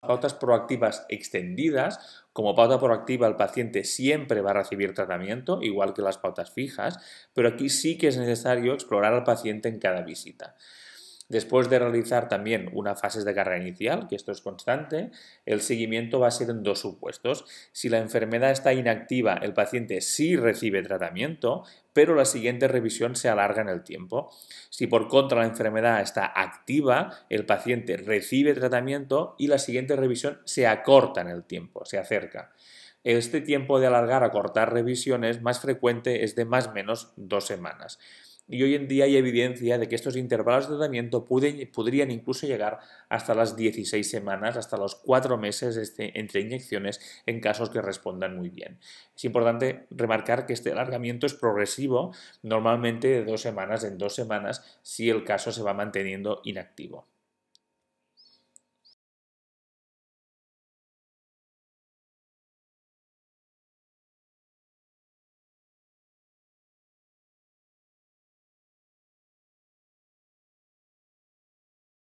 pautas proactivas extendidas, como pauta proactiva el paciente siempre va a recibir tratamiento, igual que las pautas fijas, pero aquí sí que es necesario explorar al paciente en cada visita. Después de realizar también una fase de carga inicial, que esto es constante, el seguimiento va a ser en dos supuestos. Si la enfermedad está inactiva, el paciente sí recibe tratamiento, pero la siguiente revisión se alarga en el tiempo. Si por contra la enfermedad está activa, el paciente recibe tratamiento y la siguiente revisión se acorta en el tiempo, se acerca. Este tiempo de alargar o cortar revisiones más frecuente es de más o menos dos semanas y hoy en día hay evidencia de que estos intervalos de tratamiento podrían incluso llegar hasta las 16 semanas, hasta los 4 meses este, entre inyecciones en casos que respondan muy bien. Es importante remarcar que este alargamiento es progresivo, normalmente de dos semanas en dos semanas, si el caso se va manteniendo inactivo.